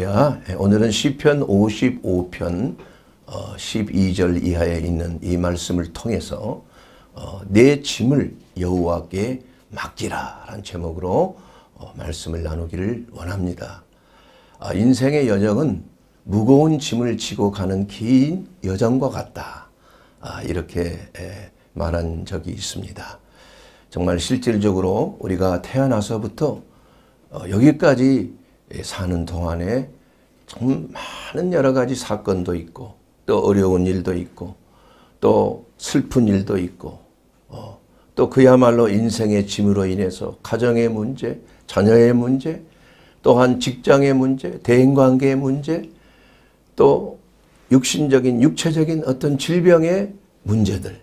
예, 오늘은 시편 55편 12절 어, 이하에 있는 이 말씀을 통해서 어, 내 짐을 여호와께 맡기라 라는 제목으로 어, 말씀을 나누기를 원합니다. 아, 인생의 여정은 무거운 짐을 지고 가는 긴 여정과 같다. 아, 이렇게 말한 적이 있습니다. 정말 실질적으로 우리가 태어나서부터 여기까지 예, 사는 동안에 참 많은 여러 가지 사건도 있고 또 어려운 일도 있고 또 슬픈 일도 있고 어, 또 그야말로 인생의 짐으로 인해서 가정의 문제, 자녀의 문제, 또한 직장의 문제, 대인관계의 문제, 또 육신적인 육체적인 어떤 질병의 문제들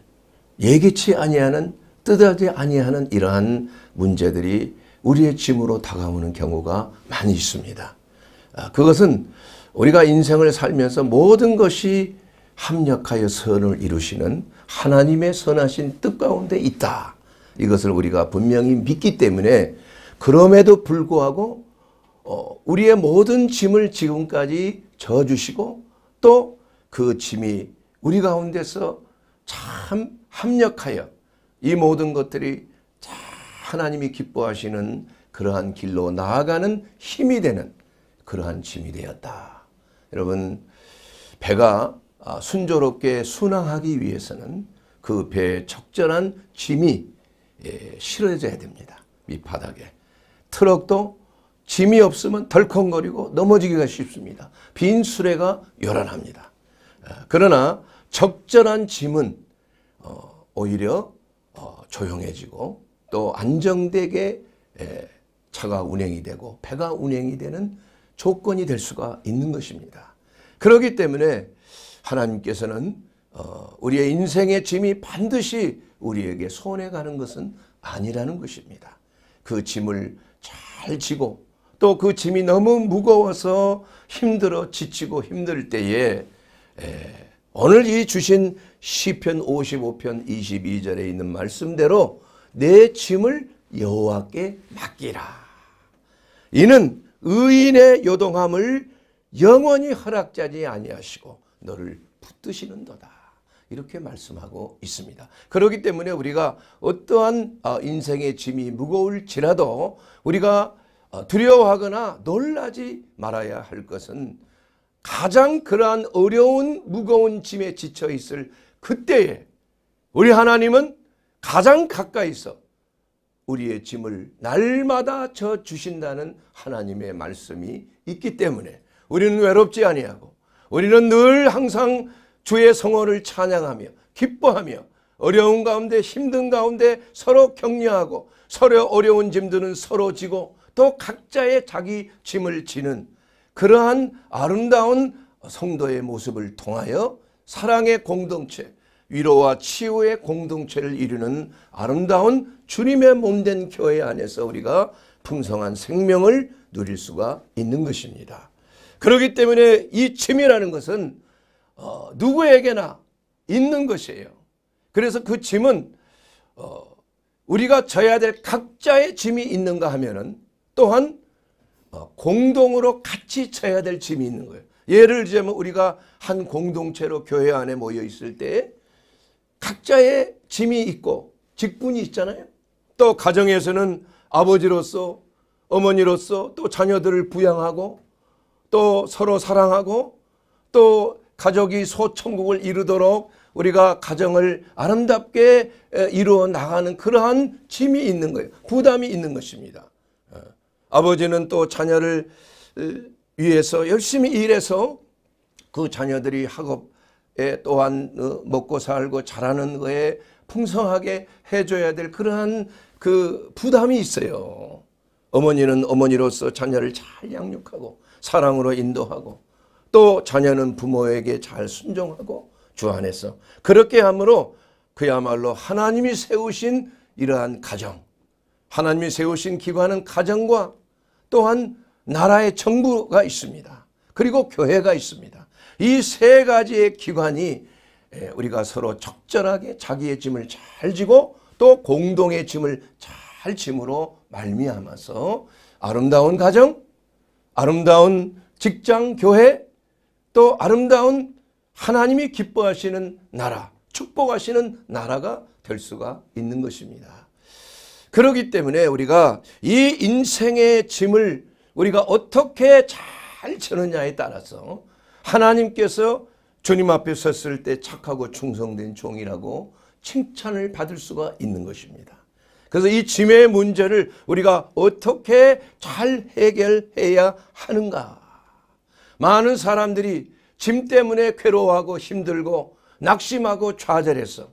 예기치 아니하는 뜻하지 아니하는 이러한 문제들이 우리의 짐으로 다가오는 경우가 많이 있습니다. 아, 그것은 우리가 인생을 살면서 모든 것이 합력하여 선을 이루시는 하나님의 선하신 뜻 가운데 있다. 이것을 우리가 분명히 믿기 때문에 그럼에도 불구하고 어, 우리의 모든 짐을 지금까지 져주시고 또 그 짐이 우리 가운데서 참 합력하여 이 모든 것들이 하나님이 기뻐하시는 그러한 길로 나아가는 힘이 되는 그러한 짐이 되었다. 여러분 배가 아, 순조롭게 순항하기 위해서는 그 배에 적절한 짐이 예, 실어져야 됩니다. 밑바닥에. 트럭도 짐이 없으면 덜컹거리고 넘어지기가 쉽습니다. 빈 수레가 요란합니다. 아, 그러나 적절한 짐은 어, 오히려 어, 조용해지고 또 안정되게 예, 차가 운행이 되고 배가 운행이 되는 조건이 될 수가 있는 것입니다. 그렇기 때문에 하나님께서는 어, 우리의 인생의 짐이 반드시 우리에게 손해가는 것은 아니라는 것입니다. 그 짐을 잘 지고 또 그 짐이 너무 무거워서 힘들어 지치고 힘들 때에 예, 오늘 이 주신 시편 55편 22절에 있는 말씀대로 내 짐을 여호와께 맡기라. 이는 의인의 요동함을 영원히 허락자지 아니하시고 너를 붙드시는도다. 이렇게 말씀하고 있습니다. 그렇기 때문에 우리가 어떠한 어, 인생의 짐이 무거울지라도 우리가 어, 두려워하거나 놀라지 말아야 할 것은 가장 그러한 어려운 무거운 짐에 지쳐 있을 그때에 우리 하나님은 가장 가까이서 우리의 짐을 날마다 져 주신다는 하나님의 말씀이 있기 때문에 우리는 외롭지 아니하고 우리는 늘 항상 주의 성호를 찬양하며 기뻐하며 어려운 가운데 힘든 가운데 서로 격려하고 서로 어려운 짐들은 서로 지고 또 각자의 자기 짐을 지는 그러한 아름다운 성도의 모습을 통하여 사랑의 공동체 위로와 치유의 공동체를 이루는 아름다운 주님의 몸된 교회 안에서 우리가 풍성한 생명을 누릴 수가 있는 것입니다. 그렇기 때문에 이 짐이라는 것은 어, 누구에게나 있는 것이에요. 그래서 그 짐은 어, 우리가 져야 될 각자의 짐이 있는가 하면은 또한 어, 공동으로 같이 져야 될 짐이 있는 거예요. 예를 들자면 우리가 한 공동체로 교회 안에 모여 있을 때 각자의 짐이 있고 직분이 있잖아요. 또 가정에서는 아버지로서 어머니로서 또 자녀들을 부양하고 또 서로 사랑하고 또 가족이 소천국을 이루도록 우리가 가정을 아름답게 이루어 나가는 그러한 짐이 있는 거예요. 부담이 있는 것입니다. 어. 아버지는 또 자녀를 어, 위해서 열심히 일해서 그 자녀들이 학업 또한 어, 먹고 살고 자라는 거에 풍성하게 해줘야 될 그러한 그 부담이 있어요. 어머니는 어머니로서 자녀를 잘 양육하고 사랑으로 인도하고 또 자녀는 부모에게 잘 순종하고 주 안에서 그렇게 함으로 그야말로 하나님이 세우신 이러한 가정 하나님이 세우신 기관은 가정과 또한 나라의 정부가 있습니다. 그리고 교회가 있습니다. 이세 가지의 기관이 우리가 서로 적절하게 자기의 짐을 잘 지고 또 공동의 짐을 잘 짐으로 말미암아서 아름다운 가정, 아름다운 직장, 교회, 또 아름다운 하나님이 기뻐하시는 나라, 축복하시는 나라가 될 수가 있는 것입니다. 그러기 때문에 우리가 이 인생의 짐을 우리가 어떻게 잘 지느냐에 따라서 하나님께서 주님 앞에 섰을 때 착하고 충성된 종이라고 칭찬을 받을 수가 있는 것입니다. 그래서 이 짐의 문제를 우리가 어떻게 잘 해결해야 하는가. 많은 사람들이 짐 때문에 괴로워하고 힘들고 낙심하고 좌절했어.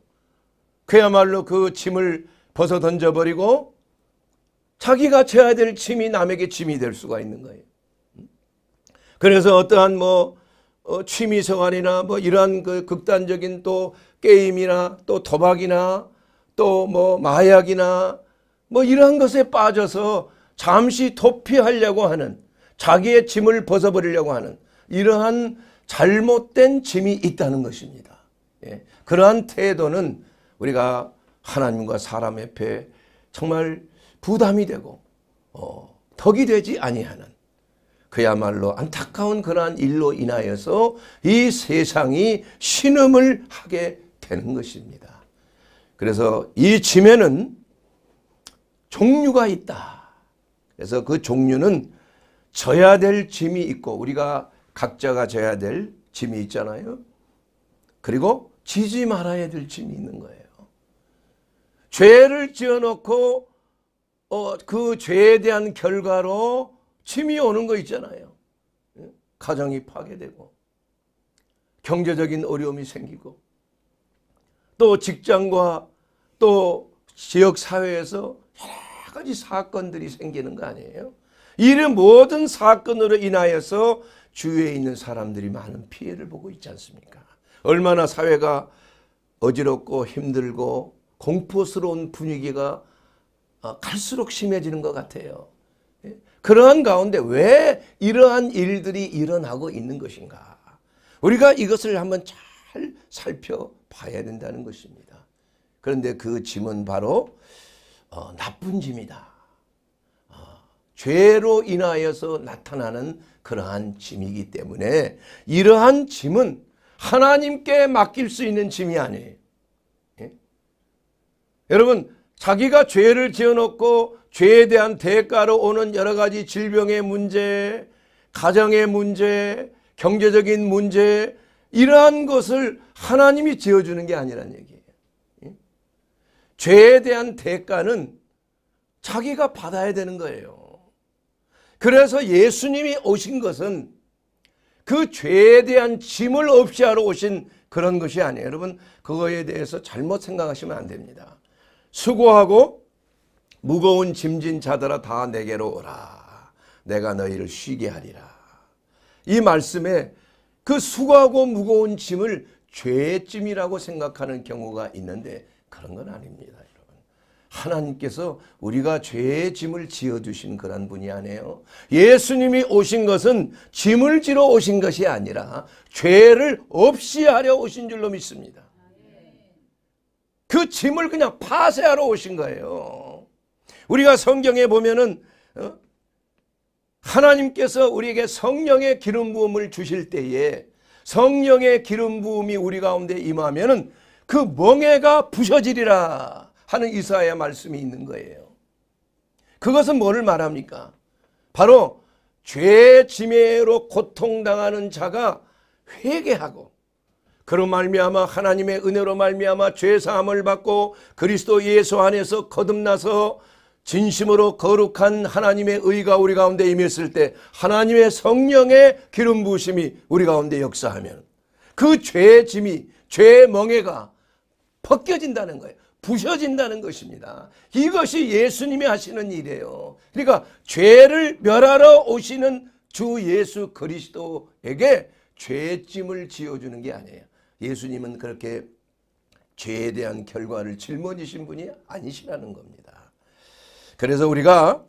그야말로 그 짐을 벗어 던져버리고 자기가 져야 될 짐이 남에게 짐이 될 수가 있는 거예요. 음? 그래서 어떠한 뭐 어, 취미 생활이나 뭐 이러한 그 극단적인 또 게임이나 또 도박이나 또 뭐 마약이나 뭐 이러한 것에 빠져서 잠시 도피하려고 하는 자기의 짐을 벗어버리려고 하는 이러한 잘못된 짐이 있다는 것입니다. 예. 그러한 태도는 우리가 하나님과 사람 앞에 정말 부담이 되고 어, 덕이 되지 아니하는 그야말로 안타까운 그러한 일로 인하여서 이 세상이 신음을 하게 되는 것입니다. 그래서 이 지면은 종류가 있다. 그래서 그 종류는 져야 될 짐이 있고 우리가 각자가 져야 될 짐이 있잖아요. 그리고 지지 말아야 될 짐이 있는 거예요. 죄를 지어놓고 어, 그 죄에 대한 결과로 침이 오는 거 있잖아요. 예? 가정이 파괴되고 경제적인 어려움이 생기고 또 직장과 또 지역사회에서 여러 가지 사건들이 생기는 거 아니에요. 이런 모든 사건으로 인하여서 주위에 있는 사람들이 많은 피해를 보고 있지 않습니까? 얼마나 사회가 어지럽고 힘들고 공포스러운 분위기가 어, 갈수록 심해지는 것 같아요. 예? 그러한 가운데 왜 이러한 일들이 일어나고 있는 것인가. 우리가 이것을 한번 잘 살펴봐야 된다는 것입니다. 그런데 그 짐은 바로 어, 나쁜 짐이다. 어, 죄로 인하여서 나타나는 그러한 짐이기 때문에 이러한 짐은 하나님께 맡길 수 있는 짐이 아니에요. 예? 여러분 자기가 죄를 지어놓고 죄에 대한 대가로 오는 여러 가지 질병의 문제, 가정의 문제, 경제적인 문제 이러한 것을 하나님이 지어주는 게 아니란 얘기예요. 예? 죄에 대한 대가는 자기가 받아야 되는 거예요. 그래서 예수님이 오신 것은 그 죄에 대한 짐을 없이 하러 오신 그런 것이 아니에요. 여러분 그거에 대해서 잘못 생각하시면 안 됩니다. 수고하고 무거운 짐진 자들아 다 내게로 오라. 내가 너희를 쉬게 하리라. 이 말씀에 그 수고하고 무거운 짐을 죄의 짐이라고 생각하는 경우가 있는데 그런 건 아닙니다. 여러분. 하나님께서 우리가 죄의 짐을 지어주신 그런 분이 아니에요. 예수님이 오신 것은 짐을 지러 오신 것이 아니라 죄를 없이 하려 오신 줄로 믿습니다. 그 짐을 그냥 파쇄하러 오신 거예요. 우리가 성경에 보면은 어? 하나님께서 우리에게 성령의 기름 부음을 주실 때에 성령의 기름 부음이 우리 가운데 임하면은 그 멍해가 부셔지리라 하는 이사야 말씀이 있는 거예요. 그것은 뭐를 말합니까? 바로 죄 지매로 고통당하는 자가 회개하고 그런 말미암아 하나님의 은혜로 말미암아 죄 사함을 받고 그리스도 예수 안에서 거듭나서 진심으로 거룩한 하나님의 의가 우리 가운데 임했을 때 하나님의 성령의 기름 부심이 우리 가운데 역사하면 그 죄의 짐이 죄의 멍해가 벗겨진다는 거예요. 부셔진다는 것입니다. 이것이 예수님이 하시는 일이에요. 그러니까 죄를 멸하러 오시는 주 예수 그리스도에게 죄짐을 지어주는 게 아니에요. 예수님은 그렇게 죄에 대한 결과를 짊어지신 분이 아니시라는 겁니다. 그래서 우리가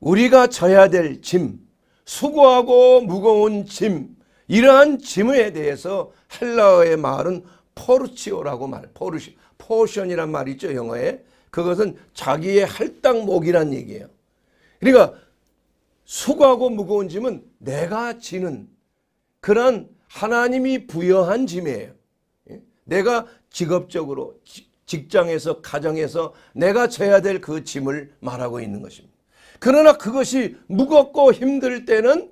우리가 져야 될 짐, 수고하고 무거운 짐, 이러한 짐에 대해서 헬라어의 말은 포르치오라고 말, 포르시, 포션이란 말 있죠, 영어에. 그것은 자기의 할당목이란 얘기예요. 그러니까 수고하고 무거운 짐은 내가 지는 그런 하나님이 부여한 짐이에요. 예? 내가 직업적으로 직장에서 가정에서 내가 져야 될 그 짐을 말하고 있는 것입니다. 그러나 그것이 무겁고 힘들 때는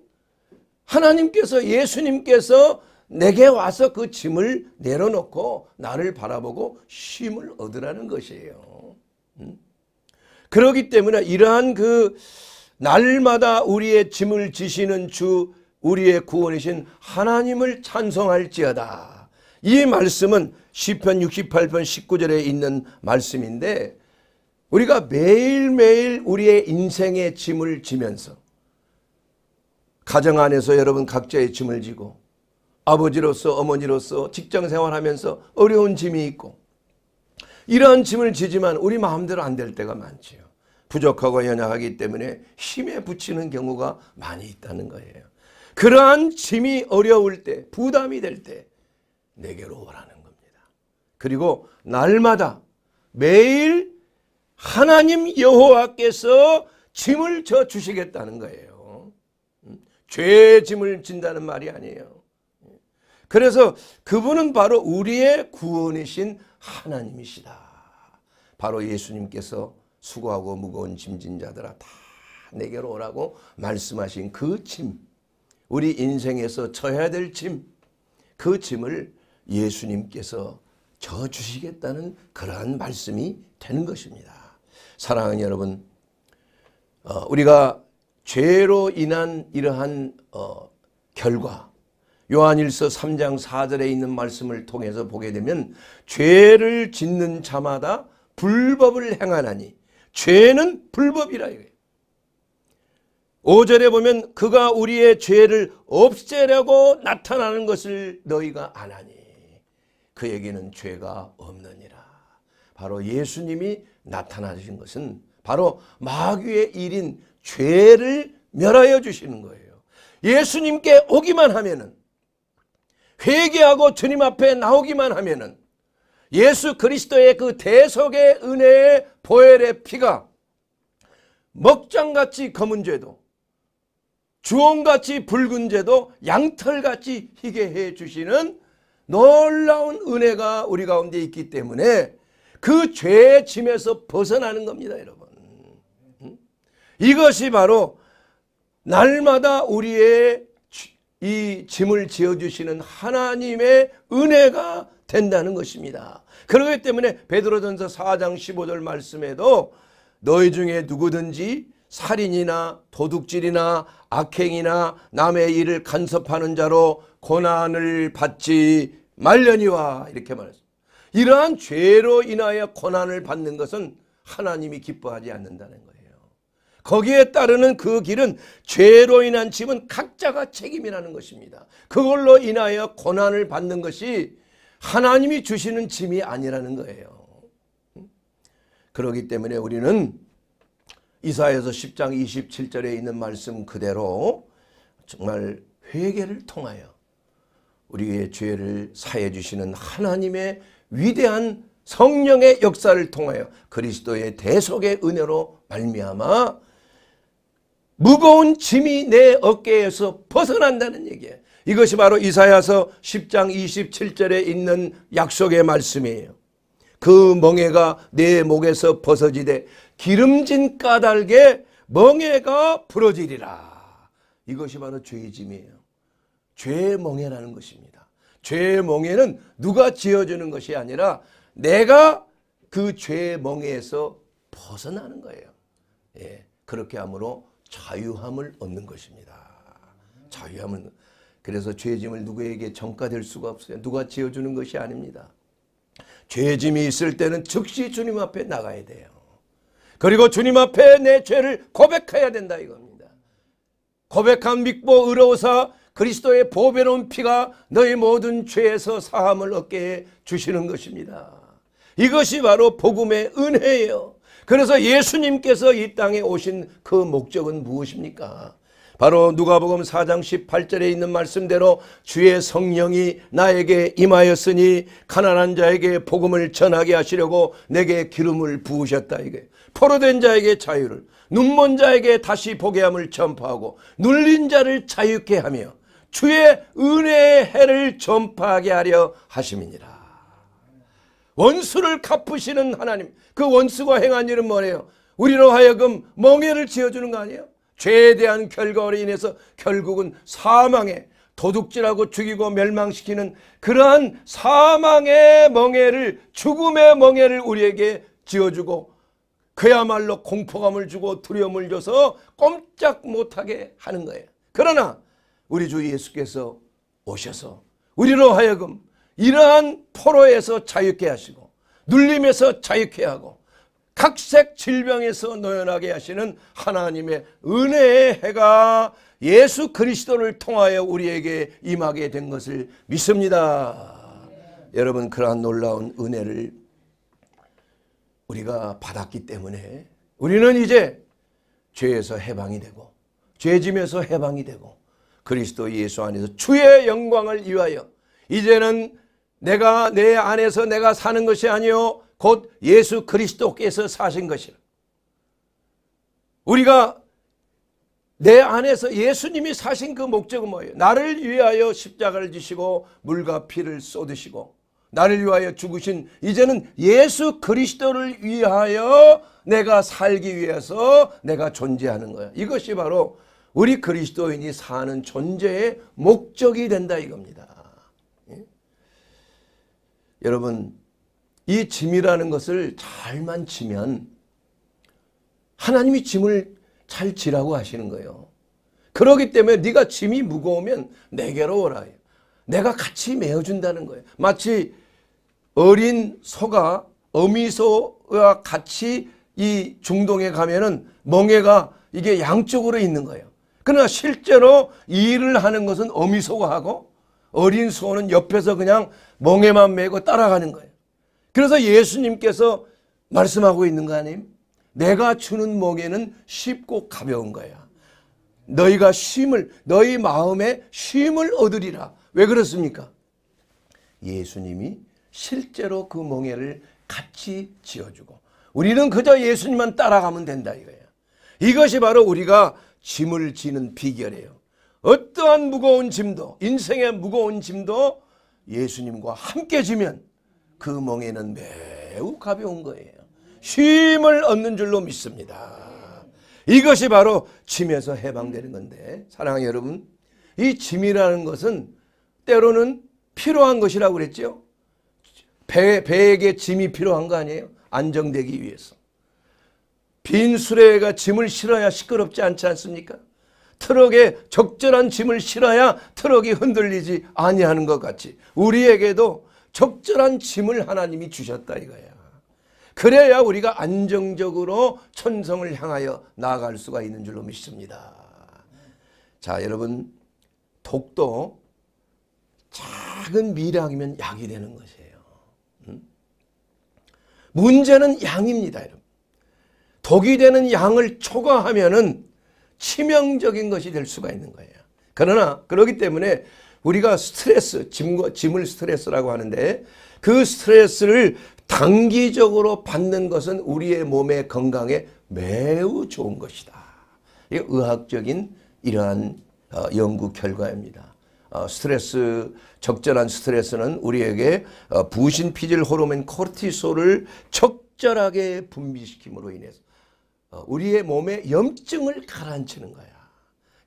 하나님께서 예수님께서 내게 와서 그 짐을 내려놓고 나를 바라보고 쉼을 얻으라는 것이에요. 음? 그러기 때문에 이러한 그 날마다 우리의 짐을 지시는 주 우리의 구원이신 하나님을 찬송할지어다. 이 말씀은 시편 68편 19절에 있는 말씀인데 우리가 매일매일 우리의 인생의 짐을 지면서 가정 안에서 여러분 각자의 짐을 지고 아버지로서 어머니로서 직장 생활하면서 어려운 짐이 있고 이러한 짐을 지지만 우리 마음대로 안 될 때가 많지요. 부족하고 연약하기 때문에 힘에 붙이는 경우가 많이 있다는 거예요. 그러한 짐이 어려울 때 부담이 될때 내게로 오라는 겁니다. 그리고 날마다 매일 하나님 여호와께서 짐을 져 주시겠다는 거예요. 음? 죄의 짐을 진다는 말이 아니에요. 그래서 그분은 바로 우리의 구원이신 하나님이시다. 바로 예수님께서 수고하고 무거운 짐진 자들아 다 내게로 오라고 말씀하신 그 짐, 우리 인생에서 져야 될 짐, 그 짐을 예수님께서 저 주시겠다는 그러한 말씀이 되는 것입니다. 사랑하는 여러분, 어, 우리가 죄로 인한 이러한 어, 결과 요한일서 3장 4절에 있는 말씀을 통해서 보게 되면 죄를 짓는 자마다 불법을 행하나니 죄는 불법이라 이래요. 5절에 보면 그가 우리의 죄를 없애려고 나타나는 것을 너희가 아나니 그에게는 죄가 없느니라. 바로 예수님이 나타나신 것은 바로 마귀의 일인 죄를 멸하여 주시는 거예요. 예수님께 오기만 하면은 회개하고 주님 앞에 나오기만 하면은 예수 그리스도의 그 대속의 은혜의 보혈의 피가 먹장같이 검은 죄도 주홍같이 붉은 죄도 양털같이 희게 해 주시는 놀라운 은혜가 우리 가운데 있기 때문에 그 죄의 짐에서 벗어나는 겁니다 여러분 이것이 바로 날마다 우리의 이 짐을 지어주시는 하나님의 은혜가 된다는 것입니다 그렇기 때문에 베드로전서 4장 15절 말씀에도 너희 중에 누구든지 살인이나 도둑질이나 악행이나 남의 일을 간섭하는 자로 고난을 받지 말려니와 이렇게 말했습니다. 이러한 죄로 인하여 고난을 받는 것은 하나님이 기뻐하지 않는다는 거예요. 거기에 따르는 그 길은 죄로 인한 짐은 각자가 책임이라는 것입니다. 그걸로 인하여 고난을 받는 것이 하나님이 주시는 짐이 아니라는 거예요. 그렇기 때문에 우리는 이사에서 10장 27절에 있는 말씀 그대로 정말 회개를 통하여 우리의 죄를 사해 주시는 하나님의 위대한 성령의 역사를 통하여 그리스도의 대속의 은혜로 말미암아 무거운 짐이 내 어깨에서 벗어난다는 얘기예요. 이것이 바로 이사야서 10장 27절에 있는 약속의 말씀이에요. 그 멍에가 내 목에서 벗어지되 기름진 까닭에 멍에가 부러지리라. 이것이 바로 죄의 짐이에요. 죄의 멍해라는 것입니다. 죄의 멍해는 누가 지어주는 것이 아니라 내가 그 죄의 멍해에서 벗어나는 거예요. 예, 그렇게 함으로 자유함을 얻는 것입니다. 자유함을 그래서 죄짐을 누구에게 정가될 수가 없어요. 누가 지어주는 것이 아닙니다. 죄짐이 있을 때는 즉시 주님 앞에 나가야 돼요. 그리고 주님 앞에 내 죄를 고백해야 된다 이겁니다. 고백한 믿고 의로우사 그리스도의 보배로운 피가 너희 모든 죄에서 사함을 얻게 주시는 것입니다. 이것이 바로 복음의 은혜예요. 그래서 예수님께서 이 땅에 오신 그 목적은 무엇입니까? 바로 누가복음 4장 18절에 있는 말씀대로 주의 성령이 나에게 임하였으니 가난한 자에게 복음을 전하게 하시려고 내게 기름을 부으셨다 이게 포로된 자에게 자유를 눈먼 자에게 다시 보게 함을 전파하고 눌린 자를 자유케 하며 주의 은혜의 해를 전파하게 하려 하심이니라. 원수를 갚으시는 하나님. 그 원수가 행한 일은 뭐예요? 우리로 하여금 멍해를 지어주는 거 아니에요? 죄에 대한 결과로 인해서 결국은 사망에 도둑질하고 죽이고 멸망시키는 그러한 사망의 멍해를 죽음의 멍해를 우리에게 지어주고 그야말로 공포감을 주고 두려움을 줘서 꼼짝 못하게 하는 거예요. 그러나 우리 주 예수께서 오셔서 우리로 하여금 이러한 포로에서 자유케 하시고 눌림에서 자유케 하고 각색 질병에서 노연하게 하시는 하나님의 은혜의 해가 예수 그리스도를 통하여 우리에게 임하게 된 것을 믿습니다. 여러분 그러한 놀라운 은혜를 우리가 받았기 때문에 우리는 이제 죄에서 해방이 되고 죄짐에서 해방이 되고 그리스도 예수 안에서 주의 영광을 위하여 이제는 내가 내 안에서 내가 사는 것이 아니요 곧 예수 그리스도께서 사신 것이라. 우리가 내 안에서 예수님이 사신 그 목적은 뭐예요? 나를 위하여 십자가를 지시고 물과 피를 쏟으시고 나를 위하여 죽으신 이제는 예수 그리스도를 위하여 내가 살기 위해서 내가 존재하는 거야. 이것이 바로 우리 그리스도인이 사는 존재의 목적이 된다 이겁니다. 예? 여러분 이 짐이라는 것을 잘만 치면 하나님이 짐을 잘 지라고 하시는 거예요. 그러기 때문에 네가 짐이 무거우면 내게로 오라. 내가 같이 메어준다는 거예요. 마치 어린 소가 어미소와 같이 이 중동에 가면은 멍해가 이게 양쪽으로 있는 거예요. 그러나 실제로 일을 하는 것은 어미소거하고 어린 소는 옆에서 그냥 멍에만 메고 따라가는 거예요. 그래서 예수님께서 말씀하고 있는 거 아님? 내가 주는 멍에는 쉽고 가벼운 거야. 너희가 쉼을 너희 마음에 쉼을 얻으리라. 왜 그렇습니까? 예수님이 실제로 그 멍에를 같이 지어주고 우리는 그저 예수님만 따라가면 된다 이거예요. 이것이 바로 우리가 짐을 지는 비결이에요. 어떠한 무거운 짐도 인생의 무거운 짐도 예수님과 함께 지면 그 멍에는 매우 가벼운 거예요. 쉼을 얻는 줄로 믿습니다. 이것이 바로 짐에서 해방되는 건데 사랑하는 여러분 이 짐이라는 것은 때로는 필요한 것이라고 그랬죠. 배, 배에게 짐이 필요한 거 아니에요? 안정되기 위해서. 빈 수레가 짐을 실어야 시끄럽지 않지 않습니까? 트럭에 적절한 짐을 실어야 트럭이 흔들리지 아니하는 것 같이 우리에게도 적절한 짐을 하나님이 주셨다 이거야. 그래야 우리가 안정적으로 천성을 향하여 나아갈 수가 있는 줄로 믿습니다. 자 여러분 독도 작은 미량이면 약이 되는 것이에요. 음? 문제는 양입니다 여러분. 독이 되는 양을 초과하면은 치명적인 것이 될 수가 있는 거예요. 그러나 그러기 때문에 우리가 스트레스, 짐과, 짐을 스트레스라고 하는데 그 스트레스를 단기적으로 받는 것은 우리의 몸의 건강에 매우 좋은 것이다. 이 의학적인 이러한 어, 연구 결과입니다. 어, 스트레스 적절한 스트레스는 우리에게 어, 부신피질 호르몬 코르티솔을 적절하게 분비시킴으로 인해서 어, 우리의 몸에 염증을 가라앉히는 거야.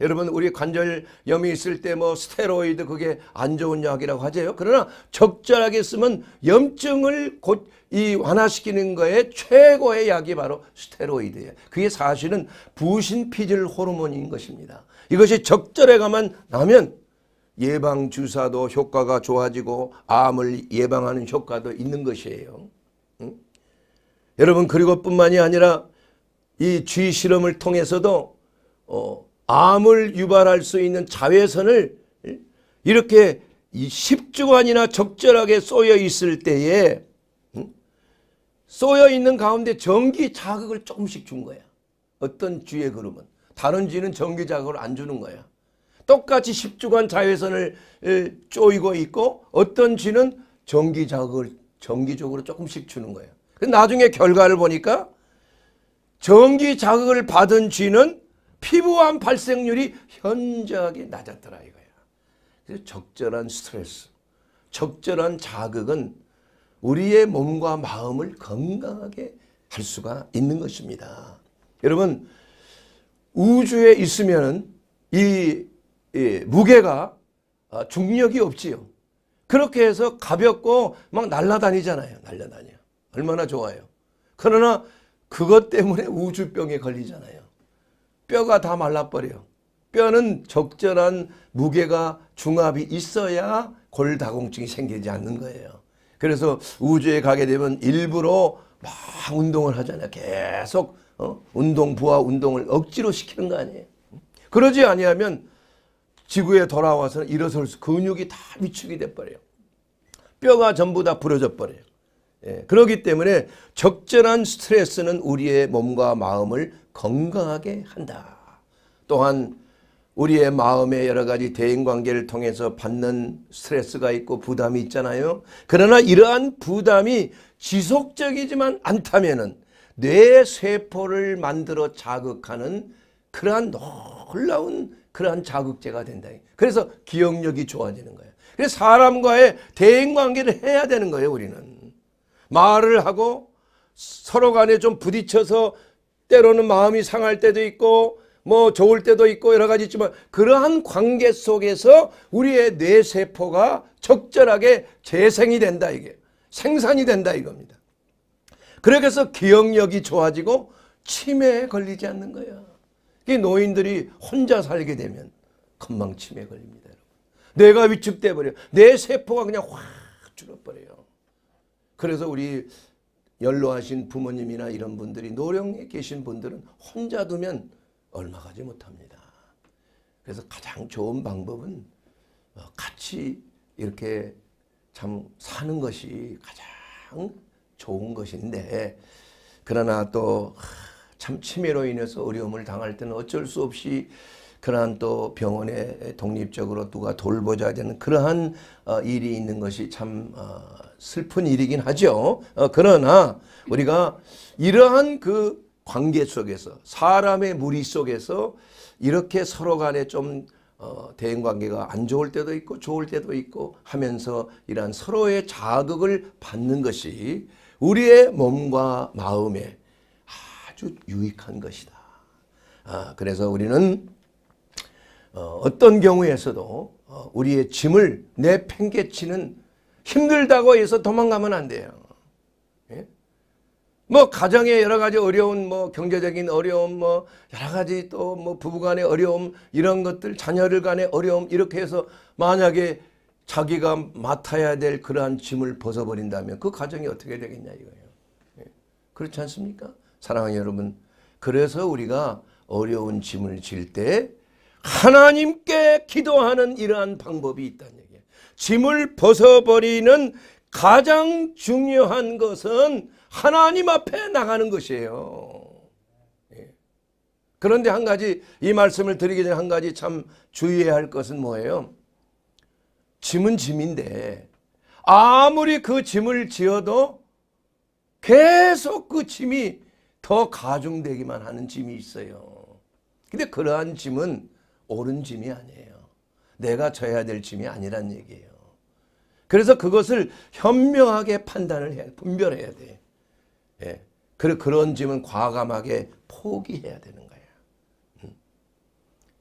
여러분 우리 관절염이 있을 때 뭐 스테로이드 그게 안 좋은 약이라고 하죠. 그러나 적절하게 쓰면 염증을 곧 이 완화시키는 거에 최고의 약이 바로 스테로이드예요. 그게 사실은 부신피질 호르몬인 것입니다. 이것이 적절해 가만 나면 예방 주사도 효과가 좋아지고 암을 예방하는 효과도 있는 것이에요. 응? 여러분 그리고 뿐만이 아니라 이쥐 실험을 통해서도 어, 암을 유발할 수 있는 자외선을 이렇게 10주간이나 적절하게 쏘여 있을 때에 음, 쏘여 있는 가운데 전기 자극을 조금씩 준 거야. 어떤 쥐의 그룹은. 다른 쥐는 전기 자극을 안 주는 거야. 똑같이 10주간 자외선을 쪼이고 있고 어떤 쥐는 전기 자극을 정기적으로 조금씩 주는 거야요 그 나중에 결과를 보니까 전기 자극을 받은 쥐는 피부암 발생률이 현저하게 낮았더라 이거야. 그래서 적절한 스트레스, 적절한 자극은 우리의 몸과 마음을 건강하게 할 수가 있는 것입니다. 여러분 우주에 있으면 이, 이 무게가 어, 중력이 없지요. 그렇게 해서 가볍고 막 날아다니잖아요. 날아다녀. 얼마나 좋아요. 그러나 그것 때문에 우주병에 걸리잖아요. 뼈가 다 말라버려. 뼈는 적절한 무게가 중압이 있어야 골다공증이 생기지 않는 거예요. 그래서 우주에 가게 되면 일부러 막 운동을 하잖아요. 계속 어? 운동 부하 운동을 억지로 시키는 거 아니에요. 그러지 아니하면 지구에 돌아와서 일어설 수 근육이 다 위축이 돼버려요. 뼈가 전부 다 부러져 버려요. 예, 그렇기 때문에 적절한 스트레스는 우리의 몸과 마음을 건강하게 한다. 또한 우리의 마음의 여러 가지 대인관계를 통해서 받는 스트레스가 있고 부담이 있잖아요. 그러나 이러한 부담이 지속적이지만 않다면 뇌세포를 만들어 자극하는 그러한 놀라운 그러한 자극제가 된다. 그래서 기억력이 좋아지는 거예요. 그래서 사람과의 대인관계를 해야 되는 거예요. 우리는. 말을 하고 서로 간에 좀 부딪혀서 때로는 마음이 상할 때도 있고 뭐 좋을 때도 있고 여러 가지 있지만 그러한 관계 속에서 우리의 뇌세포가 적절하게 재생이 된다 이게 생산이 된다 이겁니다. 그렇게해서 기억력이 좋아지고 치매에 걸리지 않는 거야. 이 노인들이 혼자 살게 되면 금방 치매에 걸립니다. 뇌가 위축돼 버려. 뇌 세포가 그냥 확 그래서 우리 연로하신 부모님이나 이런 분들이 노령에 계신 분들은 혼자 두면 얼마 가지 못합니다. 그래서 가장 좋은 방법은 어, 같이 이렇게 참 사는 것이 가장 좋은 것인데 그러나 또 참 치매로 인해서 어려움을 당할 때는 어쩔 수 없이 그러한 또 병원에 독립적으로 누가 돌보자 되는 그러한 어, 일이 있는 것이 참 어, 슬픈 일이긴 하죠. 어, 그러나 우리가 이러한 그 관계 속에서 사람의 무리 속에서 이렇게 서로 간에 좀 어, 대인 관계가 안 좋을 때도 있고 좋을 때도 있고 하면서 이러한 서로의 자극을 받는 것이 우리의 몸과 마음에 아주 유익한 것이다. 아, 그래서 우리는 어, 떤 경우에서도 어, 우리의 짐을 내팽개치는 힘들다고 해서 도망가면 안 돼요. 예? 뭐 가정에 여러 가지 어려운 뭐 경제적인 어려움 뭐 여러 가지 또 뭐 부부간의 어려움 이런 것들 자녀를 간의 어려움 이렇게 해서 만약에 자기가 맡아야 될 그러한 짐을 벗어버린다면 그 가정이 어떻게 되겠냐 이거예요. 예. 그렇지 않습니까? 사랑하는 여러분 그래서 우리가 어려운 짐을 질 때 하나님께 기도하는 이러한 방법이 있다 짐을 벗어버리는 가장 중요한 것은 하나님 앞에 나가는 것이에요. 예. 그런데 한 가지 이 말씀을 드리기 전에 한 가지 참 주의해야 할 것은 뭐예요? 짐은 짐인데 아무리 그 짐을 지어도 계속 그 짐이 더 가중되기만 하는 짐이 있어요. 근데 그러한 짐은 옳은 짐이 아니에요. 내가 져야 될 짐이 아니란 얘기예요. 그래서 그것을 현명하게 판단을 해야 분별해야 돼. 예. 그, 그런 짐은 과감하게 포기해야 되는 거야. 음.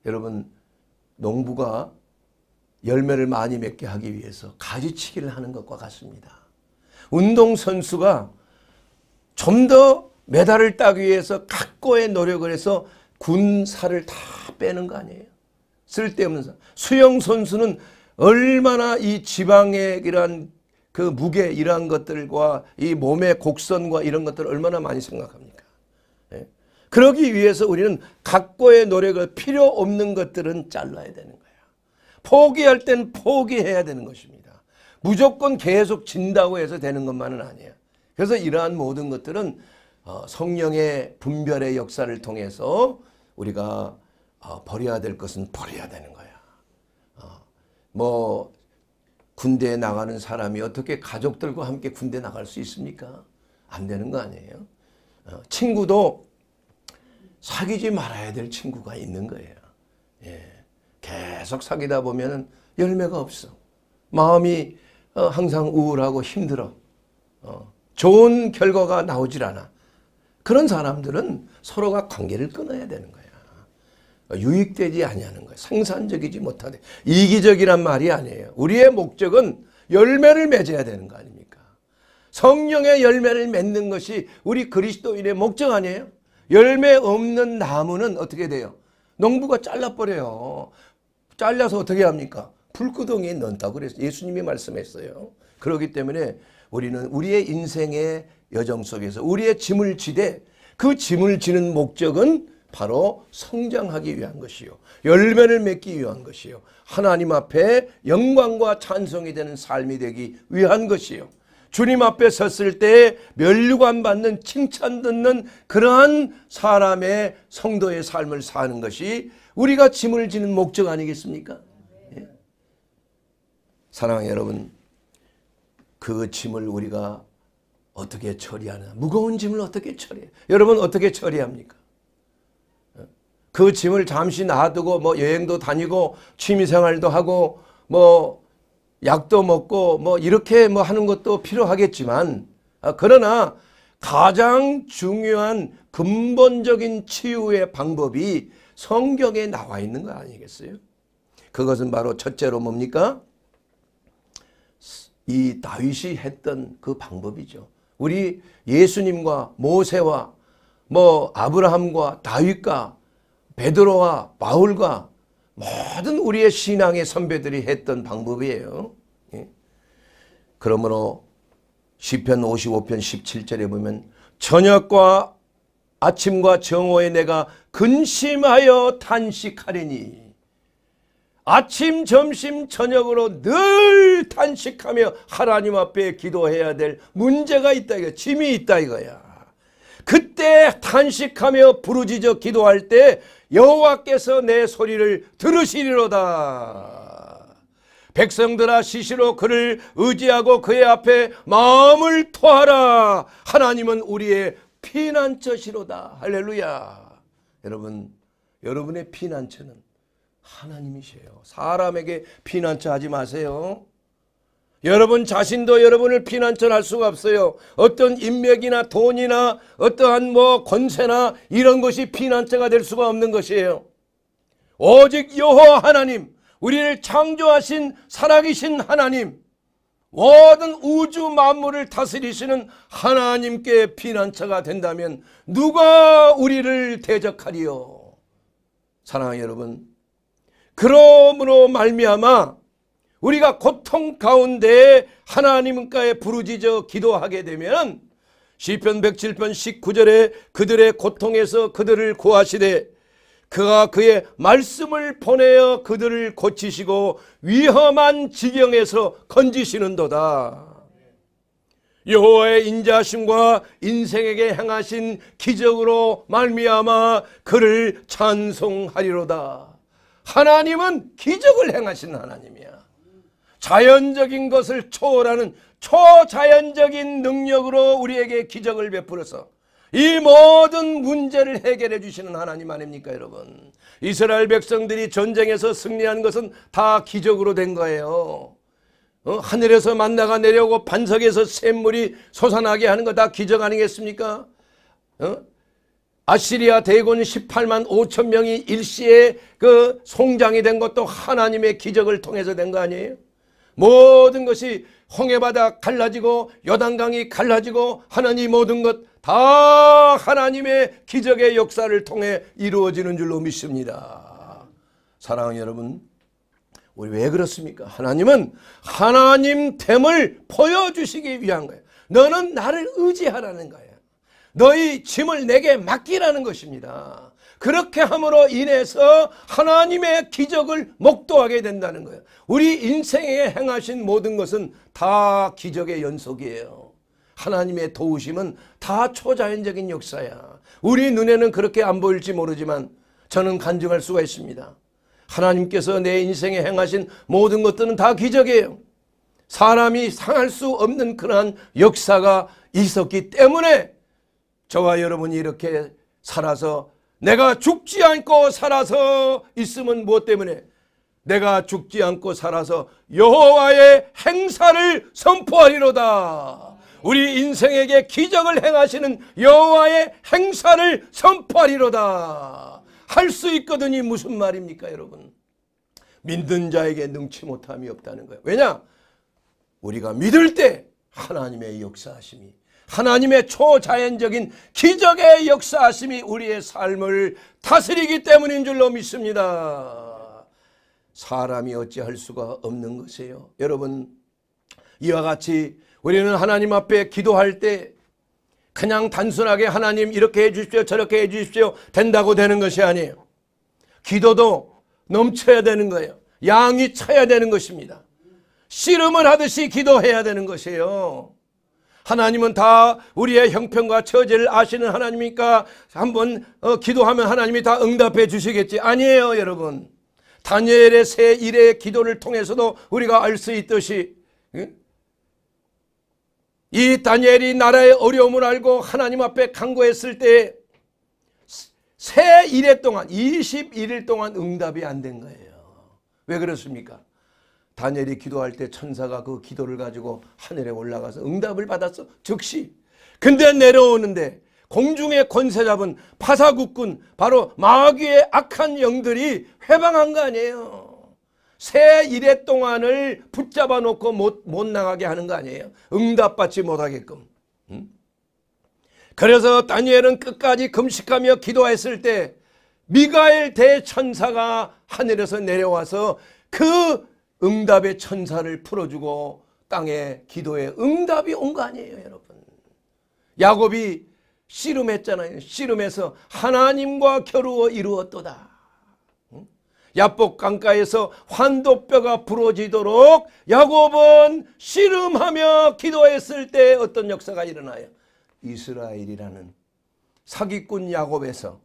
여러분 농부가 열매를 많이 맺게 하기 위해서 가지치기를 하는 것과 같습니다. 운동선수가 좀 더 메달을 따기 위해서 각고의 노력을 해서 군사를다 빼는 거 아니에요? 쓸데없는 수영 선수는 얼마나 이 지방액이란 그 무게 이러한 것들과 이 몸의 곡선과 이런 것들 을 얼마나 많이 생각합니까? 예. 그러기 위해서 우리는 각고의 노력을 필요 없는 것들은 잘라야 되는 거예 포기할 땐 포기해야 되는 것입니다. 무조건 계속 진다고 해서 되는 것만은 아니에요. 그래서 이러한 모든 것들은 어, 성령의 분별의 역사를 통해서 우리가 어, 버려야 될 것은 버려야 되는 거야. 어, 뭐 군대에 나가는 사람이 어떻게 가족들과 함께 군대 나갈 수 있습니까? 안 되는 거 아니에요? 어, 친구도 사귀지 말아야 될 친구가 있는 거예요. 예. 계속 사귀다 보면 열매가 없어. 마음이 어, 항상 우울하고 힘들어. 어, 좋은 결과가 나오질 않아. 그런 사람들은 서로가 관계를 끊어야 되는 거예요. 유익되지 아니하는 거예요. 생산적이지 못하되 이기적이란 말이 아니에요. 우리의 목적은 열매를 맺어야 되는 거 아닙니까? 성령의 열매를 맺는 것이 우리 그리스도인의 목적 아니에요? 열매 없는 나무는 어떻게 돼요? 농부가 잘라버려요. 잘라서 어떻게 합니까? 불구덩이에 넣는다고 그래서 예수님이 말씀했어요. 그렇기 때문에 우리는 우리의 인생의 여정 속에서 우리의 짐을 지되 그 짐을 지는 목적은 바로 성장하기 위한 것이요. 열매를 맺기 위한 것이요. 하나님 앞에 영광과 찬송이 되는 삶이 되기 위한 것이요. 주님 앞에 섰을 때 멸류관 받는 칭찬 듣는 그러한 사람의 성도의 삶을 사는 것이 우리가 짐을 지는 목적 아니겠습니까? 예? 사랑하는 여러분 그 짐을 우리가 어떻게 처리하나 무거운 짐을 어떻게 처리해 여러분 어떻게 처리합니까? 그 짐을 잠시 놔두고 뭐 여행도 다니고 취미생활도 하고 뭐 약도 먹고 뭐 이렇게 뭐 하는 것도 필요하겠지만 아, 그러나 가장 중요한 근본적인 치유의 방법이 성경에 나와 있는 거 아니겠어요? 그것은 바로 첫째로 뭡니까? 이 다윗이 했던 그 방법이죠. 우리 예수님과 모세와 뭐 아브라함과 다윗과 베드로와 바울과 모든 우리의 신앙의 선배들이 했던 방법이에요. 예? 그러므로 시편 55편 17절에 보면 저녁과 아침과 정오에 내가 근심하여 탄식하리니 아침 점심 저녁으로 늘 탄식하며 하나님 앞에 기도해야 될 문제가 있다 이거 짐이 있다 이거야. 때 탄식하며 부르짖어 기도할 때 여호와께서 내 소리를 들으시리로다. 백성들아 시시로 그를 의지하고 그의 앞에 마음을 토하라. 하나님은 우리의 피난처시로다. 할렐루야. 여러분, 여러분의 피난처는 하나님이세요. 사람에게 피난처 하지 마세요. 여러분 자신도 여러분을 피난처할 수가 없어요. 어떤 인맥이나 돈이나 어떠한 뭐 권세나 이런 것이 피난처가 될 수가 없는 것이에요. 오직 여호와 하나님, 우리를 창조하신 살아계신 하나님, 모든 우주 만물을 다스리시는 하나님께 피난처가 된다면 누가 우리를 대적하리요? 사랑하는 여러분, 그러므로 말미암아 우리가 고통 가운데 하나님과의 부르짖어 기도하게 되면 시편 107편 19절에 그들의 고통에서 그들을 구하시되 그가 그의 말씀을 보내어 그들을 고치시고 위험한 지경에서 건지시는도다. 여호와의 인자심과 인생에게 행하신 기적으로 말미암아 그를 찬송하리로다. 하나님은 기적을 행하신 하나님이야. 자연적인 것을 초월하는 초자연적인 능력으로 우리에게 기적을 베풀어서 이 모든 문제를 해결해 주시는 하나님 아닙니까 여러분 이스라엘 백성들이 전쟁에서 승리한 것은 다 기적으로 된 거예요 어? 하늘에서 만나가 내려오고 반석에서 샘물이 솟아나게 하는 거 다 기적 아니겠습니까 어? 아시리아 대군 18만 5천 명이 일시에 그 송장이 된 것도 하나님의 기적을 통해서 된 거 아니에요 모든 것이 홍해바다 갈라지고 여당강이 갈라지고 하나님 모든 것 다 하나님의 기적의 역사를 통해 이루어지는 줄로 믿습니다. 사랑하는 여러분 우리 왜 그렇습니까? 하나님은 하나님 됨을 보여주시기 위한 거예요. 너는 나를 의지하라는 거예요. 너희 짐을 내게 맡기라는 것입니다. 그렇게 함으로 인해서 하나님의 기적을 목도하게 된다는 거예요. 우리 인생에 행하신 모든 것은 다 기적의 연속이에요. 하나님의 도우심은 다 초자연적인 역사야. 우리 눈에는 그렇게 안 보일지 모르지만 저는 간증할 수가 있습니다. 하나님께서 내 인생에 행하신 모든 것들은 다 기적이에요. 사람이 상할 수 없는 그러한 역사가 있었기 때문에 저와 여러분이 이렇게 살아서 내가 죽지 않고 살아서 있음은 무엇 때문에? 내가 죽지 않고 살아서 여호와의 행사를 선포하리로다. 우리 인생에게 기적을 행하시는 여호와의 행사를 선포하리로다. 할 수 있거든이 무슨 말입니까 여러분? 믿는 자에게 능치 못함이 없다는 거예요. 왜냐? 우리가 믿을 때 하나님의 역사하심이 하나님의 초자연적인 기적의 역사하심이 우리의 삶을 다스리기 때문인 줄로 믿습니다. 사람이 어찌할 수가 없는 것이에요. 여러분 이와 같이 우리는 하나님 앞에 기도할 때 그냥 단순하게 하나님 이렇게 해주십시오 저렇게 해주십시오 된다고 되는 것이 아니에요. 기도도 넘쳐야 되는 거예요. 양이 차야 되는 것입니다. 씨름을 하듯이 기도해야 되는 것이에요. 하나님은 다 우리의 형편과 처지를 아시는 하나님이니까 한번 어, 기도하면 하나님이 다 응답해 주시겠지. 아니에요 여러분. 다니엘의 새 일의 기도를 통해서도 우리가 알 수 있듯이 이 다니엘이 나라의 어려움을 알고 하나님 앞에 강구했을 때새 일회 동안 21일 동안 응답이 안 된 거예요. 왜 그렇습니까? 다니엘이 기도할 때 천사가 그 기도를 가지고 하늘에 올라가서 응답을 받았어. 즉시. 근데 내려오는데 공중의 권세 잡은 파사국군 바로 마귀의 악한 영들이 회방한 거 아니에요. 새 일의 동안을 붙잡아 놓고 못, 못 나가게 하는 거 아니에요. 응답받지 못하게끔. 응? 그래서 다니엘은 끝까지 금식하며 기도했을 때 미가엘 대천사가 하늘에서 내려와서 그 응답의 천사를 풀어주고 땅에 기도에 응답이 온 거 아니에요 여러분. 야곱이 씨름했잖아요. 씨름해서 하나님과 겨루어 이루었도다. 야복 강가에서 환도뼈가 부러지도록 야곱은 씨름하며 기도했을 때 어떤 역사가 일어나요? 이스라엘이라는 사기꾼 야곱에서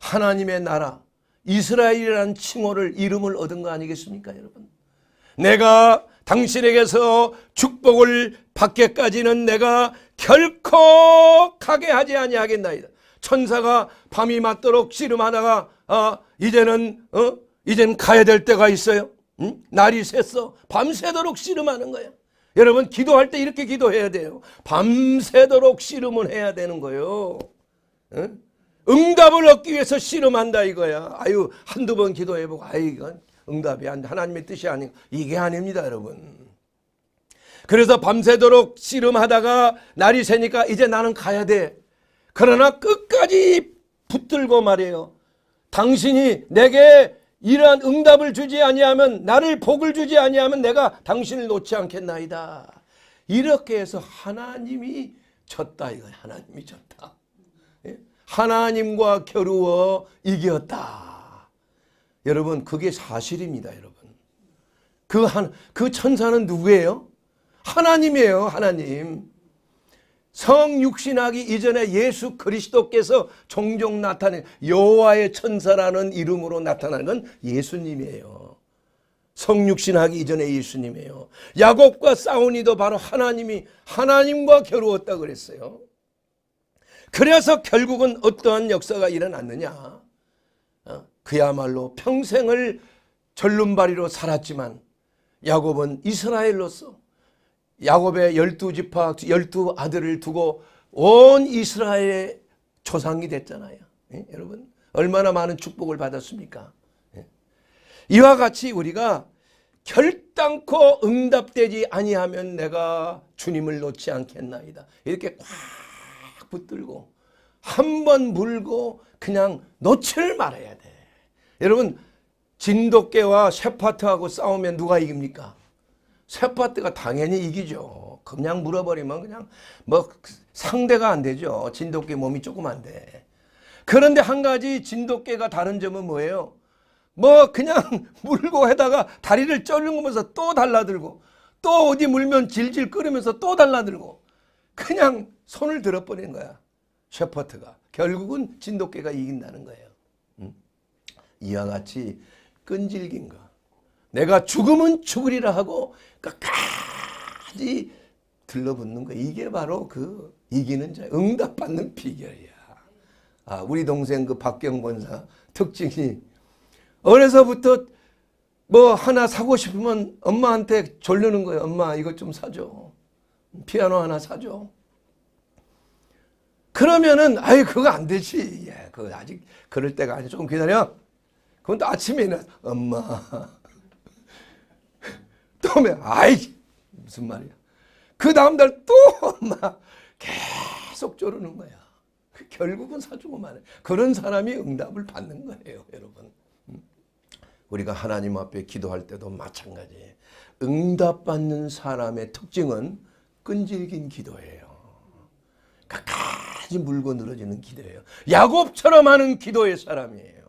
하나님의 나라 이스라엘이라는 칭호를 이름을 얻은 거 아니겠습니까 여러분? 내가 당신에게서 축복을 받게까지는 내가 결코 가게 하지 아니하겠나이다. 천사가 밤이 맞도록 씨름하다가 아, 이제는 어? 이젠 가야 될 때가 있어요. 응? 날이 샜어. 밤새도록 씨름하는 거야. 여러분 기도할 때 이렇게 기도해야 돼요. 밤새도록 씨름을 해야 되는 거예요. 응? 응답을 얻기 위해서 씨름한다 이거야. 아유 한두 번 기도해보고 아이 이건 응답이 아니 하나님의 뜻이 아닌 이게 아닙니다 여러분. 그래서 밤새도록 씨름하다가 날이 새니까 이제 나는 가야 돼. 그러나 끝까지 붙들고 말이에요. 당신이 내게 이러한 응답을 주지 아니하면 나를 복을 주지 아니하면 내가 당신을 놓지 않겠나이다. 이렇게 해서 하나님이 졌다 이거 하나님이 졌다. 예? 하나님과 겨루어 이겼다. 여러분 그게 사실입니다 여러분. 그, 한, 그 천사는 누구예요? 하나님이에요 하나님. 성육신하기 이전에 예수 그리스도께서 종종 나타낸 여호와의 천사라는 이름으로 나타난 건 예수님이에요. 성육신하기 이전에 예수님이에요. 야곱과 싸우니도 바로 하나님이 하나님과 겨루었다 그랬어요. 그래서 결국은 어떠한 역사가 일어났느냐? 그야말로 평생을 절름발이로 살았지만 야곱은 이스라엘로서 야곱의 열두 지파 열두 아들을 두고 온 이스라엘의 조상이 됐잖아요. 예? 여러분 얼마나 많은 축복을 받았습니까? 예? 이와 같이 우리가 결단코 응답되지 아니하면 내가 주님을 놓지 않겠나이다. 이렇게 꽉 붙들고 한 번 물고 그냥 놓칠 말아야 돼. 여러분 진돗개와 셰파트하고 싸우면 누가 이깁니까? 셰파트가 당연히 이기죠. 그냥 물어버리면 그냥 뭐 상대가 안 되죠. 진돗개 몸이 조금 안 돼. 그런데 한 가지 진돗개가 다른 점은 뭐예요? 뭐 그냥 물고 해다가 다리를 쩔르면서 또 달라들고 또 어디 물면 질질 끓으면서 또 달라들고 그냥 손을 들어버린 거야. 셰퍼트가. 결국은 진돗개가 이긴다는 거예요. 이와 같이 끈질긴가. 내가 죽으면 죽으리라 하고 끝까지 들러붙는 거. 이게 바로 그 이기는 자, 응답받는 비결이야. 아, 우리 동생 그 박경본사 특징이 어려서부터 뭐 하나 사고 싶으면 엄마한테 졸르는 거야 엄마 이것 좀 사줘. 피아노 하나 사줘. 그러면은 아이 그거 안 되지. 예, 그 아직 그럴 때가 아니야. 조금 기다려. 그건 또 아침에 일어나서 엄마 또 오면 아이 무슨 말이야 그 다음날 또 엄마 계속 조르는 거야 그 결국은 사주고만 해 그런 사람이 응답을 받는 거예요 여러분 음. 우리가 하나님 앞에 기도할 때도 마찬가지 응답받는 사람의 특징은 끈질긴 기도예요 끝까지 물고 늘어지는 기도예요 야곱처럼 하는 기도의 사람이에요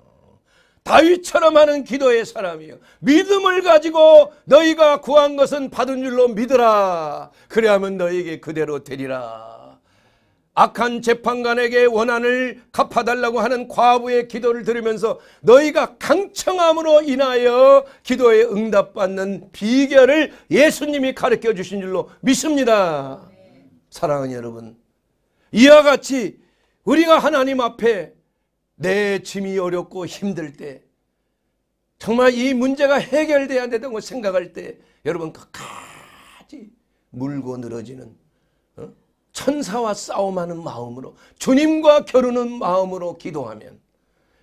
다윗처럼 하는 기도의 사람이요. 믿음을 가지고 너희가 구한 것은 받은 줄로 믿으라. 그래야면 너희에게 그대로 되리라. 악한 재판관에게 원한을 갚아달라고 하는 과부의 기도를 들으면서 너희가 강청함으로 인하여 기도에 응답받는 비결을 예수님이 가르쳐 주신 줄로 믿습니다. 사랑하는 여러분. 이와 같이 우리가 하나님 앞에 내 짐이 어렵고 힘들 때 정말 이 문제가 해결돼야 된다고 생각할 때 여러분 끝까지 물고 늘어지는 어? 천사와 싸움하는 마음으로 주님과 겨루는 마음으로 기도하면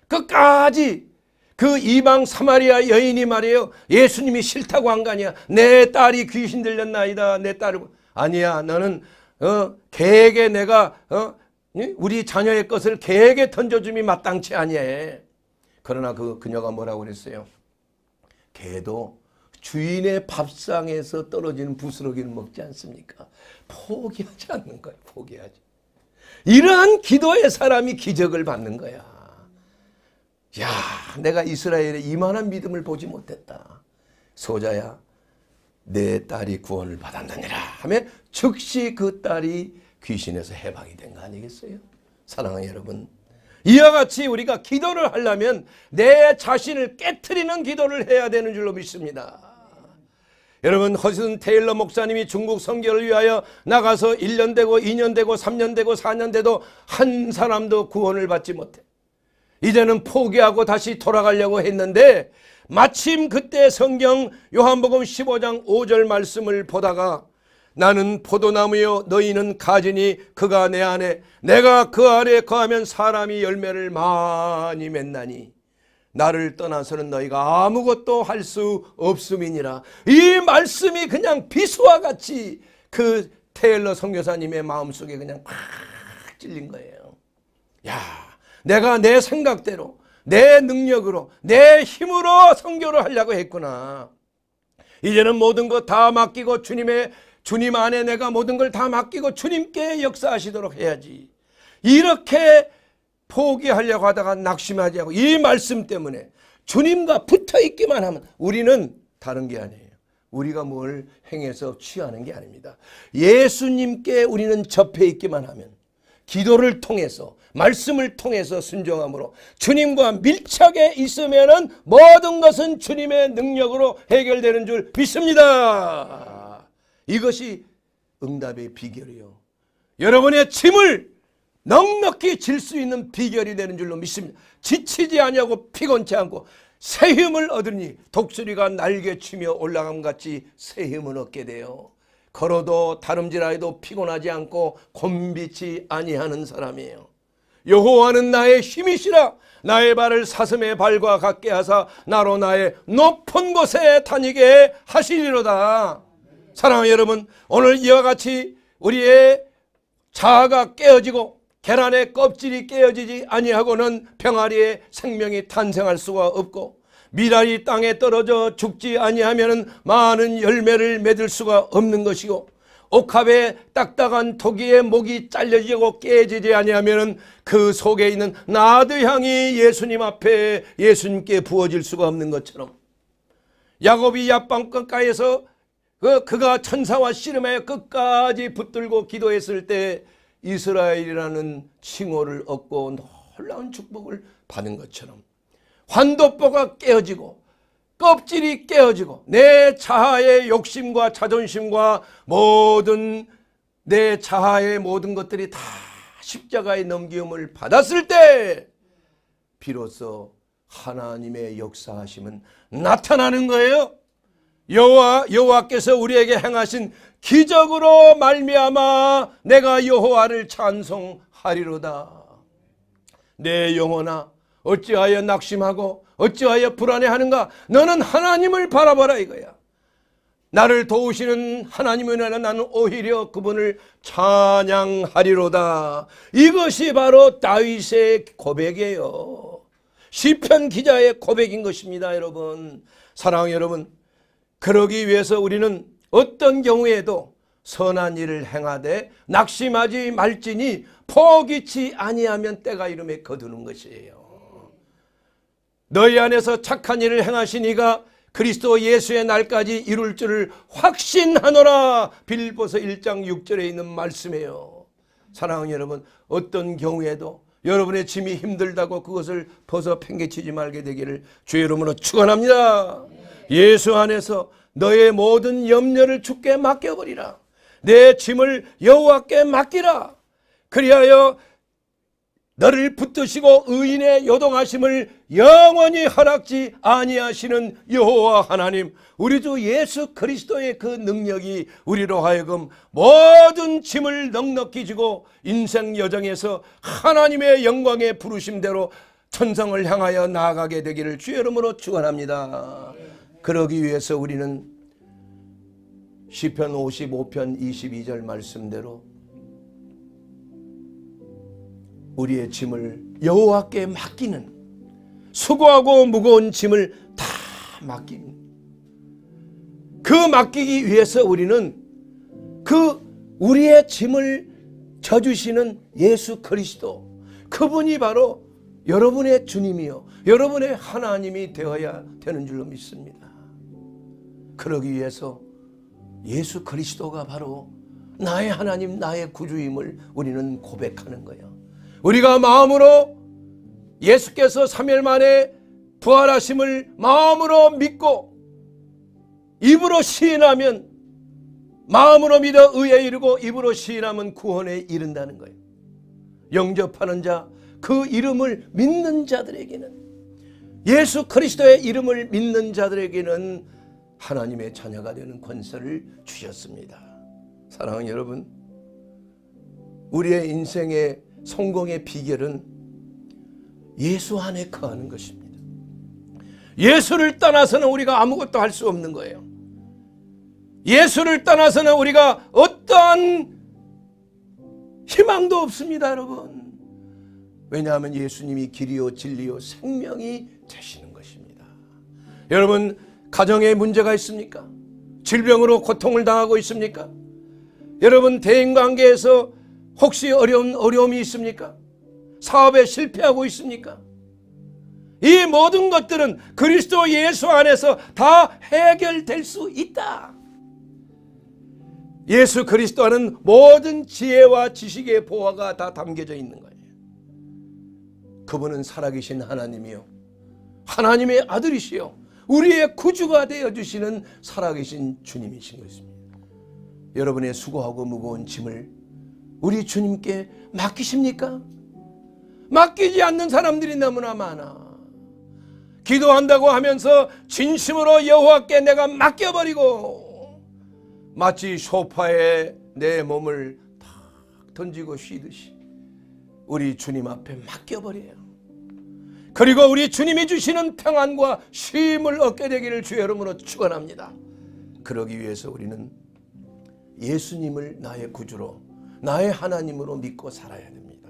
끝까지 그 이방 사마리아 여인이 말이에요. 예수님이 싫다고 한 거 아니야. 내 딸이 귀신 들렸나이다. 내 딸을 아니야. 너는 어, 개에게 내가 어, 예? 우리 자녀의 것을 개에게 던져줌이 마땅치 아니해. 그러나 그 그녀가 뭐라고 그랬어요? 개도 주인의 밥상에서 떨어지는 부스러기는 먹지 않습니까? 포기하지 않는 거야. 포기하지. 이러한 기도의 사람이 기적을 받는 거야. 야, 내가 이스라엘의 이만한 믿음을 보지 못했다. 소자야, 내 딸이 구원을 받았느니라 하면 즉시 그 딸이 귀신에서 해방이 된 거 아니겠어요? 사랑하는 여러분 이와 같이 우리가 기도를 하려면 내 자신을 깨뜨리는 기도를 해야 되는 줄로 믿습니다. 여러분 허슨 테일러 목사님이 중국 선교를 위하여 나가서 1년 되고 2년 되고 3년 되고 4년 돼도 한 사람도 구원을 받지 못해. 이제는 포기하고 다시 돌아가려고 했는데 마침 그때 성경 요한복음 15장 5절 말씀을 보다가 나는 포도나무여 너희는 가지니 그가 내 안에 내가 그 안에 거하면 사람이 열매를 많이 맺나니 나를 떠나서는 너희가 아무것도 할 수 없음이니라 이 말씀이 그냥 비수와 같이 그 테일러 선교사님의 마음속에 그냥 팍 찔린 거예요 야 내가 내 생각대로 내 능력으로 내 힘으로 선교를 하려고 했구나 이제는 모든 것 다 맡기고 주님의 주님 안에 내가 모든 걸 다 맡기고 주님께 역사하시도록 해야지. 이렇게 포기하려고 하다가 낙심하지 않고 이 말씀 때문에 주님과 붙어 있기만 하면 우리는 다른 게 아니에요. 우리가 뭘 행해서 취하는 게 아닙니다. 예수님께 우리는 접해 있기만 하면 기도를 통해서 말씀을 통해서 순종함으로 주님과 밀착에 있으면 모든 것은 주님의 능력으로 해결되는 줄 믿습니다. 이것이 응답의 비결이요. 여러분의 짐을 넉넉히 질 수 있는 비결이 되는 줄로 믿습니다. 지치지 아니하고 피곤치 않고 새 힘을 얻으니 독수리가 날개 치며 올라감 같이 새 힘을 얻게 돼요. 걸어도 다름질하여도 피곤하지 않고 곤비치 아니하는 사람이에요. 여호와는 나의 힘이시라 나의 발을 사슴의 발과 같게 하사 나로 나의 높은 곳에 다니게 하시리로다. 사랑하는 여러분 오늘 이와 같이 우리의 자아가 깨어지고 계란의 껍질이 깨어지지 아니하고는 병아리의 생명이 탄생할 수가 없고 미랄이 땅에 떨어져 죽지 아니하면 많은 열매를 맺을 수가 없는 것이고 옥합의 딱딱한 토기에 목이 잘려지고 깨지지 아니하면 그 속에 있는 나드향이 예수님 앞에 예수님께 부어질 수가 없는 것처럼 야곱이 야빵가에서 그, 그가 천사와 씨름하여 끝까지 붙들고 기도했을 때 이스라엘이라는 칭호를 얻고 놀라운 축복을 받은 것처럼 환도뼈가 깨어지고 껍질이 깨어지고 내 자아의 욕심과 자존심과 모든 내 자아의 모든 것들이 다 십자가의 넘기움을 받았을 때 비로소 하나님의 역사하심은 나타나는 거예요. 여호와 여호와께서 우리에게 행하신 기적으로 말미암아 내가 여호와를 찬송하리로다. 내 영혼아 어찌하여 낙심하고 어찌하여 불안해하는가? 너는 하나님을 바라보라 이거야. 나를 도우시는 하나님을 하 나는 오히려 그분을 찬양하리로다. 이것이 바로 다윗의 고백이에요. 시편 기자의 고백인 것입니다, 여러분. 사랑 여러분, 그러기 위해서 우리는 어떤 경우에도 선한 일을 행하되 낙심하지 말지니 포기치 아니하면 때가 이름에 거두는 것이에요. 너희 안에서 착한 일을 행하시니가 그리스도 예수의 날까지 이룰 줄을 확신하노라 빌보서 1장 6절에 있는 말씀이에요. 사랑하는 여러분 어떤 경우에도 여러분의 짐이 힘들다고 그것을 벗어 팽개치지 말게 되기를 주의 이름으로 축원합니다. 예수 안에서 너의 모든 염려를 주게 맡겨버리라. 내 짐을 여호와께 맡기라. 그리하여 너를 붙드시고 의인의 요동하심을 영원히 허락지 아니하시는 여호와 하나님 우리 주 예수 그리스도의 그 능력이 우리로 하여금 모든 짐을 넉넉히 지고 인생 여정에서 하나님의 영광의 부르심대로 천성을 향하여 나아가게 되기를 주의 름으로 축원합니다. 그러기 위해서 우리는 시편 55편 22절 말씀대로 우리의 짐을 여호와께 맡기는 수고하고 무거운 짐을 다맡깁니그 맡기기 위해서 우리는 그 우리의 짐을 져주시는 예수 그리스도 그분이 바로 여러분의 주님이요 여러분의 하나님이 되어야 되는 줄로 믿습니다. 그러기 위해서 예수 그리스도가 바로 나의 하나님 나의 구주임을 우리는 고백하는 거야. 우리가 마음으로 예수께서 3일 만에 부활하심을 마음으로 믿고 입으로 시인하면 마음으로 믿어 의에 이르고 입으로 시인하면 구원에 이른다는 거예요. 영접하는 자, 그 이름을 믿는 자들에게는 예수 그리스도의 이름을 믿는 자들에게는 하나님의 자녀가 되는 권세를 주셨습니다. 사랑하는 여러분, 우리의 인생의 성공의 비결은 예수 안에 거하는 것입니다. 예수를 떠나서는 우리가 아무것도 할 수 없는 거예요. 예수를 떠나서는 우리가 어떠한 희망도 없습니다, 여러분. 왜냐하면 예수님이 길이요, 진리요, 생명이 되시는 것입니다. 여러분, 가정에 문제가 있습니까? 질병으로 고통을 당하고 있습니까? 여러분 대인관계에서 혹시 어려운 어려움이 있습니까? 사업에 실패하고 있습니까? 이 모든 것들은 그리스도 예수 안에서 다 해결될 수 있다. 예수 그리스도 안은 모든 지혜와 지식의 보화가 다 담겨져 있는 거예요. 그분은 살아계신 하나님이요. 하나님의 아들이시요. 우리의 구주가 되어주시는 살아계신 주님이신 것입니다. 여러분의 수고하고 무거운 짐을 우리 주님께 맡기십니까? 맡기지 않는 사람들이 너무나 많아. 기도한다고 하면서 진심으로 여호와께 내가 맡겨버리고 마치 소파에 내 몸을 탁 던지고 쉬듯이 우리 주님 앞에 맡겨버려요. 그리고 우리 주님이 주시는 평안과 쉼을 얻게 되기를 주의 이름으로 축원합니다. 그러기 위해서 우리는 예수님을 나의 구주로 나의 하나님으로 믿고 살아야 됩니다.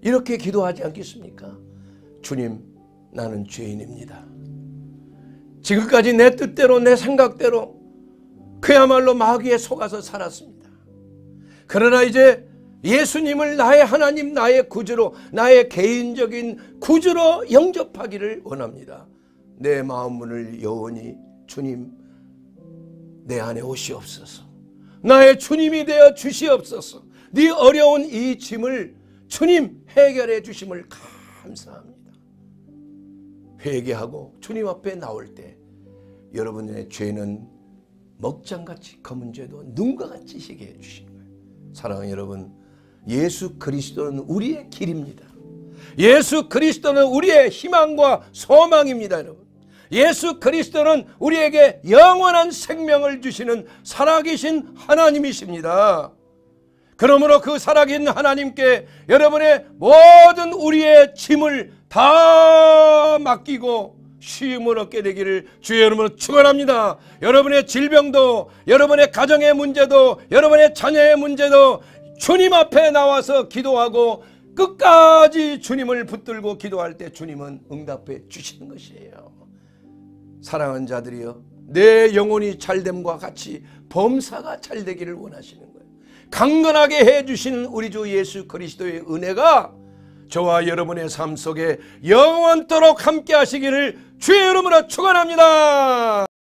이렇게 기도하지 않겠습니까? 주님 나는 죄인입니다. 지금까지 내 뜻대로 내 생각대로 그야말로 마귀에 속아서 살았습니다. 그러나 이제 예수님을 나의 하나님, 나의 구주로, 나의 개인적인 구주로 영접하기를 원합니다. 내 마음 문을 여원히 주님 내 안에 오시옵소서. 나의 주님이 되어 주시옵소서. 네 어려운 이 짐을 주님 해결해 주심을 감사합니다. 회개하고 주님 앞에 나올 때 여러분의 죄는 먹장같이 검은 죄도 눈과 같이 시게 해주시는 거예요. 사랑하는 여러분 예수 그리스도는 우리의 길입니다. 예수 그리스도는 우리의 희망과 소망입니다, 여러분. 예수 그리스도는 우리에게 영원한 생명을 주시는 살아계신 하나님이십니다. 그러므로 그 살아계신 하나님께 여러분의 모든 우리의 짐을 다 맡기고 쉬을 얻게 되기를 주의 이름으 축원합니다. 여러분의 질병도 여러분의 가정의 문제도 여러분의 자녀의 문제도 주님 앞에 나와서 기도하고 끝까지 주님을 붙들고 기도할 때 주님은 응답해 주시는 것이에요. 사랑하는 자들이여 내 영혼이 잘됨과 같이 범사가 잘되기를 원하시는 거예요. 강건하게 해주시는 우리 주 예수 그리스도의 은혜가 저와 여러분의 삶 속에 영원토록 함께 하시기를 주의 이름으로 축원합니다.